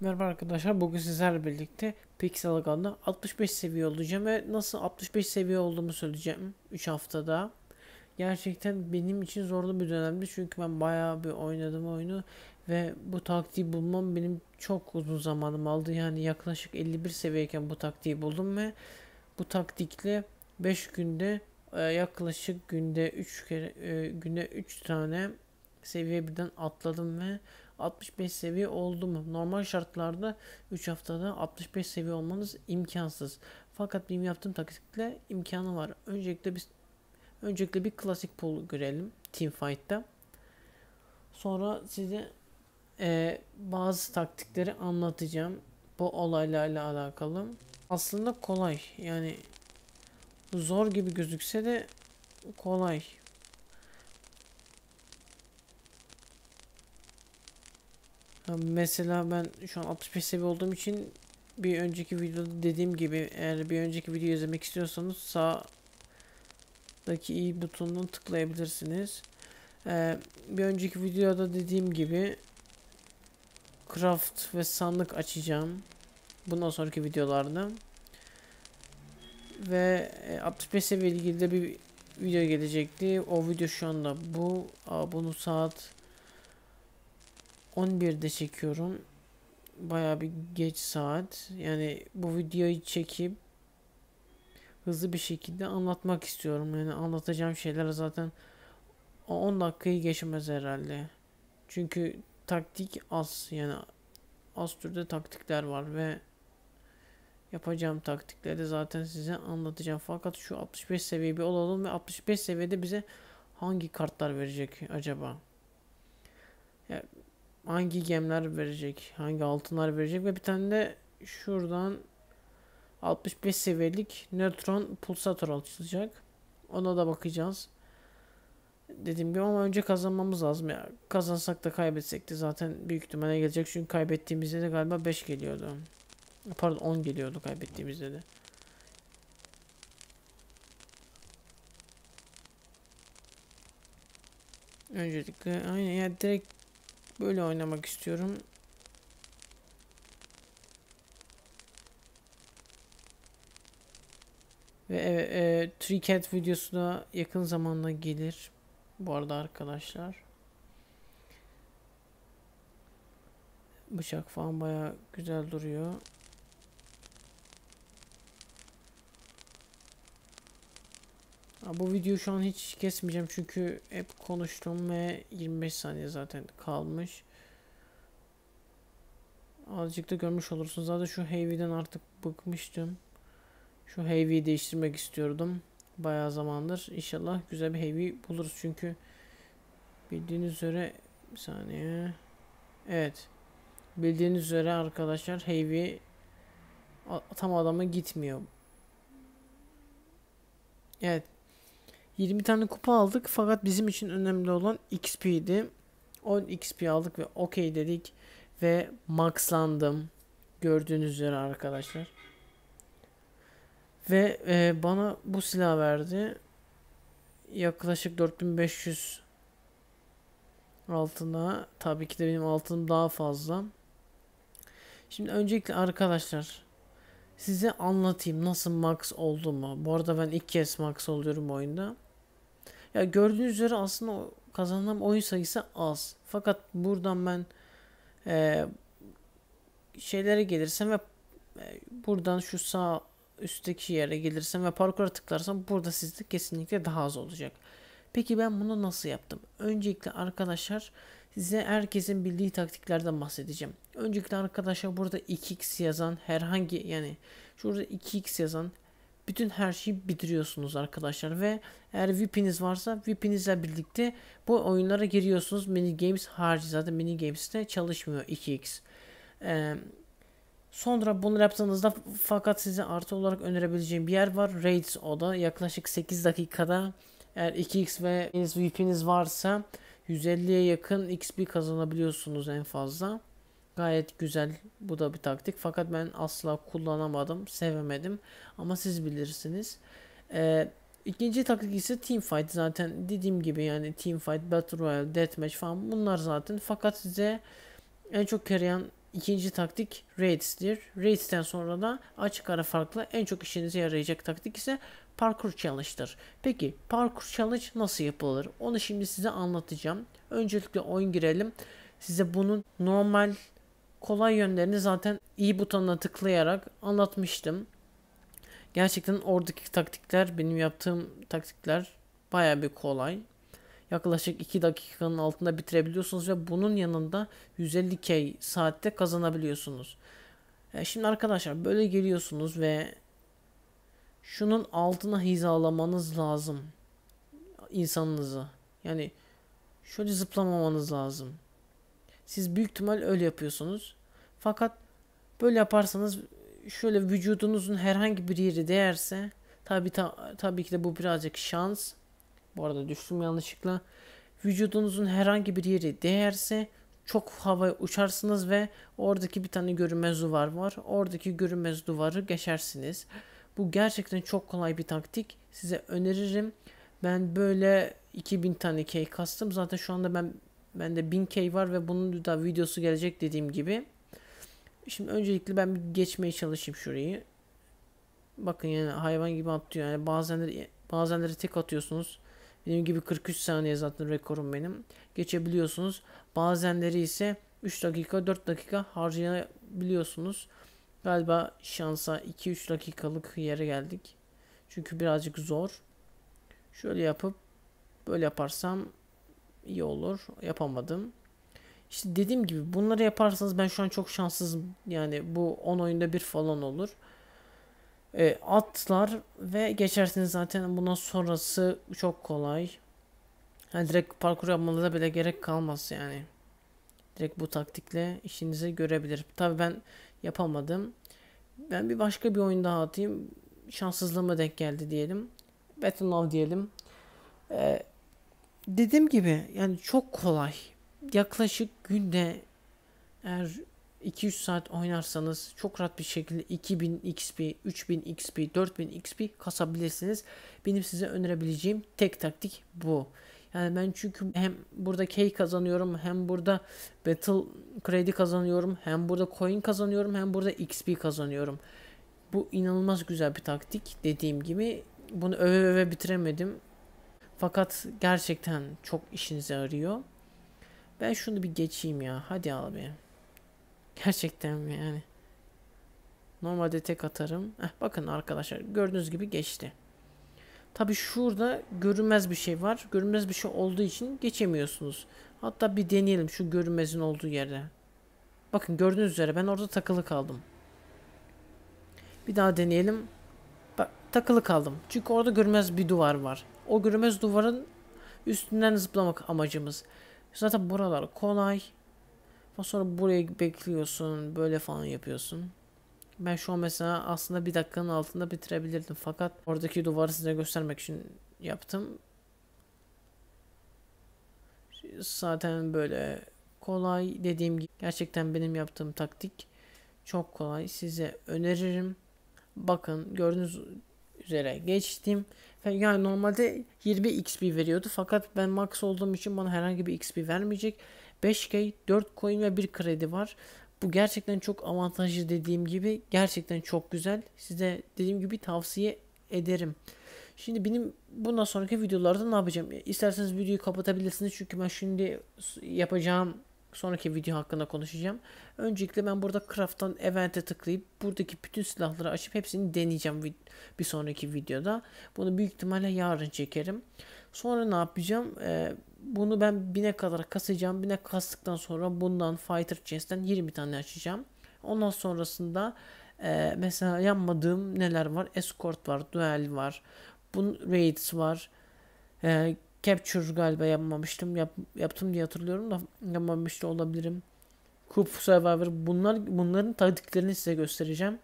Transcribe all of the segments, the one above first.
Merhaba arkadaşlar bugün sizlerle birlikte Pixel Agan'da 65 seviye olacağım ve nasıl 65 seviye olduğumu söyleyeceğim 3 haftada. Gerçekten benim için zorlu bir dönemdi çünkü ben bayağı bir oynadım oyunu ve bu taktiği bulmam benim çok uzun zamanım aldı. Yani yaklaşık 51 seviyeyken bu taktiği buldum ve bu taktikle 5 günde e, yaklaşık günde 3 kere e, günde 3 tane seviye birden atladım ve 65 seviye oldu mu? Normal şartlarda 3 haftada 65 seviye olmanız imkansız. Fakat benim yaptığım taktikle imkanı var. Öncelikle biz öncelikle bir klasik pool görelim team fight'ta. Sonra size e, bazı taktikleri anlatacağım bu olaylarla alakalı. Aslında kolay yani zor gibi gözükse de kolay. mesela ben şu an 65 seviye olduğum için bir önceki videoda dediğim gibi eğer bir önceki video izlemek istiyorsanız sağdaki i butonuna tıklayabilirsiniz. Ee, bir önceki videoda dediğim gibi craft ve sandık açacağım. Bundan sonraki videolarda. Ve 65 e, seviye ilgili de bir video gelecekti. O video şu anda bu. Aa, bunu saat 11'de çekiyorum. Baya bir geç saat. Yani bu videoyu çekip hızlı bir şekilde anlatmak istiyorum. Yani anlatacağım şeyler zaten 10 dakikayı geçmez herhalde. Çünkü taktik az yani az türde taktikler var ve yapacağım taktikleri zaten size anlatacağım. Fakat şu 65 seviye bir olalım ve 65 seviyede bize hangi kartlar verecek acaba? Ya, hangi gemler verecek, hangi altınlar verecek ve bir tane de şuradan 65 seviyelik nötron pulsator açılacak. Ona da bakacağız. Dediğim gibi ama önce kazanmamız lazım. Ya, kazansak da kaybetsek de zaten büyük ihtimalle gelecek. Çünkü kaybettiğimizde de galiba 5 geliyordu. Pardon 10 geliyordu kaybettiğimizde de. Öncelikle aynen ya direkt Böyle oynamak istiyorum. Ve e, e, Tricat videosu da yakın zamanda gelir. Bu arada arkadaşlar. Bıçak falan baya güzel duruyor. bu video şu an hiç kesmeyeceğim çünkü hep konuştum ve 25 saniye zaten kalmış. Azıcık da görmüş olursunuz. Zaten şu Heavy'den artık bıkmıştım. Şu Heavy'yi değiştirmek istiyordum. Bayağı zamandır. İnşallah güzel bir Heavy buluruz çünkü bildiğiniz üzere bir saniye. Evet. Bildiğiniz üzere arkadaşlar Heavy tam adamı gitmiyor. Evet 20 tane kupa aldık fakat bizim için önemli olan XP'di. 10 XP aldık ve okey dedik ve maxlandım. Gördüğünüz üzere arkadaşlar. Ve e, bana bu silah verdi. Yaklaşık 4500 altına. Tabii ki de benim altınım daha fazla. Şimdi öncelikle arkadaşlar size anlatayım nasıl max oldu mu. Bu arada ben ilk kez max oluyorum oyunda. Ya gördüğünüz üzere aslında kazanılan oyun sayısı az. Fakat buradan ben e, şeylere gelirsem ve e, buradan şu sağ üstteki yere gelirsem ve parkura tıklarsam burada sizde kesinlikle daha az olacak. Peki ben bunu nasıl yaptım? Öncelikle arkadaşlar size herkesin bildiği taktiklerden bahsedeceğim. Öncelikle arkadaşlar burada 2x yazan herhangi yani şurada 2x yazan bütün her şeyi bitiriyorsunuz arkadaşlar ve eğer VIP'iniz varsa VIP'inizle birlikte bu oyunlara giriyorsunuz. Mini Games harici zaten Mini games de çalışmıyor 2x. Ee, sonra bunu yaptığınızda fakat size artı olarak önerebileceğim bir yer var. Raids o da yaklaşık 8 dakikada eğer 2x ve VIP'iniz varsa 150'ye yakın XP kazanabiliyorsunuz en fazla. Gayet güzel bu da bir taktik fakat ben asla kullanamadım sevemedim ama siz bilirsiniz. Ee, ikinci taktik ise team fight zaten dediğim gibi yani team fight, battle royale, deathmatch falan bunlar zaten fakat size en çok yarayan ikinci taktik raids'tir. Raids'ten sonra da açık ara farklı en çok işinize yarayacak taktik ise parkur challenge'tır. Peki parkur challenge nasıl yapılır? Onu şimdi size anlatacağım. Öncelikle oyun girelim. Size bunun normal kolay yönlerini zaten iyi butonuna tıklayarak anlatmıştım. Gerçekten oradaki taktikler benim yaptığım taktikler baya bir kolay. Yaklaşık 2 dakikanın altında bitirebiliyorsunuz ve bunun yanında 150k saatte kazanabiliyorsunuz. Şimdi arkadaşlar böyle geliyorsunuz ve şunun altına hizalamanız lazım insanınızı. Yani şöyle zıplamamanız lazım. Siz büyük ihtimal öyle yapıyorsunuz. Fakat böyle yaparsanız şöyle vücudunuzun herhangi bir yeri değerse tabi ta, tabii ki de bu birazcık şans. Bu arada düştüm yanlışlıkla. Vücudunuzun herhangi bir yeri değerse çok havaya uçarsınız ve oradaki bir tane görünmez duvar var. Oradaki görünmez duvarı geçersiniz. Bu gerçekten çok kolay bir taktik. Size öneririm. Ben böyle 2000 tane key kastım. Zaten şu anda ben ben de 1000K var ve bunun da videosu gelecek dediğim gibi. Şimdi öncelikle ben bir geçmeye çalışayım şurayı. Bakın yani hayvan gibi atlıyor. Yani bazenleri bazenleri tek atıyorsunuz. Benim gibi 43 saniye zaten rekorum benim. Geçebiliyorsunuz. Bazenleri ise 3 dakika 4 dakika harcayabiliyorsunuz. Galiba şansa 2-3 dakikalık yere geldik. Çünkü birazcık zor. Şöyle yapıp böyle yaparsam iyi olur. Yapamadım. İşte dediğim gibi bunları yaparsanız ben şu an çok şanssızım. Yani bu 10 oyunda bir falan olur. E, atlar ve geçersiniz zaten bundan sonrası çok kolay. Yani direkt parkur yapmanıza bile gerek kalmaz yani. Direkt bu taktikle işinizi görebilir. Tabi ben yapamadım. Ben bir başka bir oyun daha atayım. Şanssızlığıma denk geldi diyelim. Battle Now diyelim. Ee, dediğim gibi yani çok kolay. Yaklaşık günde eğer 2-3 saat oynarsanız çok rahat bir şekilde 2000 XP, 3000 XP, 4000 XP kasabilirsiniz. Benim size önerebileceğim tek taktik bu. Yani ben çünkü hem burada key kazanıyorum, hem burada battle kredi kazanıyorum, hem burada coin kazanıyorum, hem burada XP kazanıyorum. Bu inanılmaz güzel bir taktik dediğim gibi. Bunu öve öve bitiremedim. Fakat gerçekten çok işinize arıyor. Ben şunu bir geçeyim ya. Hadi abi. Gerçekten mi yani? Normalde tek atarım. Heh, bakın arkadaşlar gördüğünüz gibi geçti. Tabi şurada görünmez bir şey var. Görünmez bir şey olduğu için geçemiyorsunuz. Hatta bir deneyelim şu görünmezin olduğu yere. Bakın gördüğünüz üzere ben orada takılı kaldım. Bir daha deneyelim. Bak takılı kaldım. Çünkü orada görünmez bir duvar var. O görünmez duvarın üstünden zıplamak amacımız. Zaten buralar kolay. Sonra buraya bekliyorsun. Böyle falan yapıyorsun. Ben şu an mesela aslında bir dakikanın altında bitirebilirdim. Fakat oradaki duvarı size göstermek için yaptım. Zaten böyle kolay dediğim gibi gerçekten benim yaptığım taktik çok kolay size öneririm. Bakın gördüğünüz üzere geçtim e, yani normalde 20 XP veriyordu fakat ben max olduğum için bana herhangi bir XP vermeyecek. 5K, 4 coin ve 1 kredi var. Bu gerçekten çok avantajlı dediğim gibi. Gerçekten çok güzel. Size dediğim gibi tavsiye ederim. Şimdi benim bundan sonraki videolarda ne yapacağım? İsterseniz videoyu kapatabilirsiniz çünkü ben şimdi yapacağım sonraki video hakkında konuşacağım. Öncelikle ben burada craft'tan event'e tıklayıp buradaki bütün silahları açıp hepsini deneyeceğim bir sonraki videoda. Bunu büyük ihtimalle yarın çekerim. Sonra ne yapacağım? Ee, bunu ben bine kadar kasacağım. Bine kastıktan sonra bundan fighter chest'ten 20 tane açacağım. Ondan sonrasında e, mesela yanmadığım neler var? Escort var, duel var, bun raids var. E, Capture galiba yapmamıştım. Yap, yaptım diye hatırlıyorum da yapmamış da olabilirim. Coop Survivor bunlar bunların taktiklerini size göstereceğim.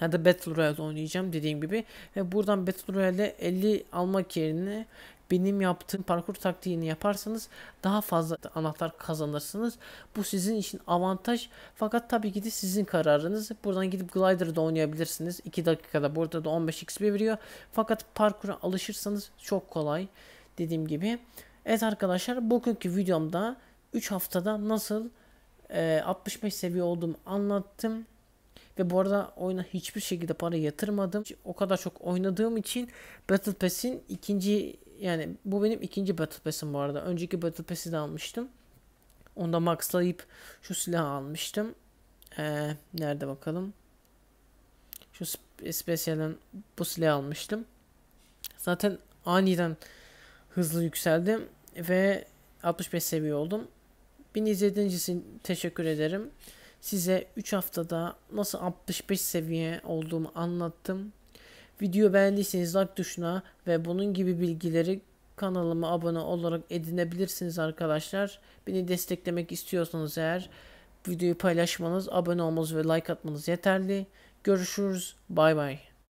Ya da Battle Royale oynayacağım dediğim gibi. Ve buradan Battle Royale'de 50 almak yerine benim yaptığım parkur taktiğini yaparsanız daha fazla anahtar kazanırsınız. Bu sizin için avantaj. Fakat tabii ki de sizin kararınız. Buradan gidip Glider'da oynayabilirsiniz. 2 dakikada burada da 15 XP veriyor. Fakat parkura alışırsanız çok kolay dediğim gibi. Evet arkadaşlar bugünkü videomda 3 haftada nasıl e, 65 seviye olduğumu anlattım. Ve bu arada oyuna hiçbir şekilde para yatırmadım. O kadar çok oynadığım için Battle Pass'in ikinci yani bu benim ikinci Battle Pass'im bu arada. Önceki Battle Pass'i de almıştım. Onda maxlayıp şu silahı almıştım. Ee, nerede bakalım? Şu e, spesiyelen bu silahı almıştım. Zaten aniden hızlı yükseldim ve 65 seviye oldum. Beni izlediğiniz için teşekkür ederim. Size 3 haftada nasıl 65 seviye olduğumu anlattım. Video beğendiyseniz like tuşuna ve bunun gibi bilgileri kanalıma abone olarak edinebilirsiniz arkadaşlar. Beni desteklemek istiyorsanız eğer videoyu paylaşmanız, abone olmanız ve like atmanız yeterli. Görüşürüz. Bay bay.